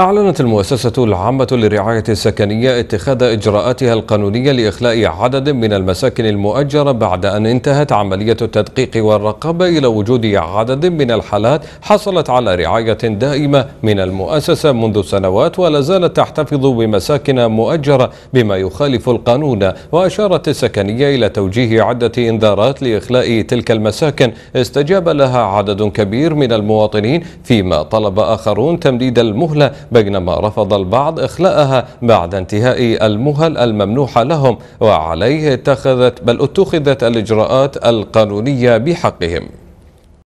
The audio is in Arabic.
أعلنت المؤسسة العامة للرعاية السكنية اتخاذ إجراءاتها القانونية لإخلاء عدد من المساكن المؤجرة بعد أن انتهت عملية التدقيق والرقابة إلى وجود عدد من الحالات حصلت على رعاية دائمة من المؤسسة منذ سنوات ولا زالت تحتفظ بمساكن مؤجرة بما يخالف القانون وأشارت السكنية إلى توجيه عدة إنذارات لإخلاء تلك المساكن استجاب لها عدد كبير من المواطنين فيما طلب آخرون تمديد المهلة بينما رفض البعض إخلاءها بعد انتهاء المهل الممنوحة لهم وعليه اتخذت بل اتخذت الإجراءات القانونية بحقهم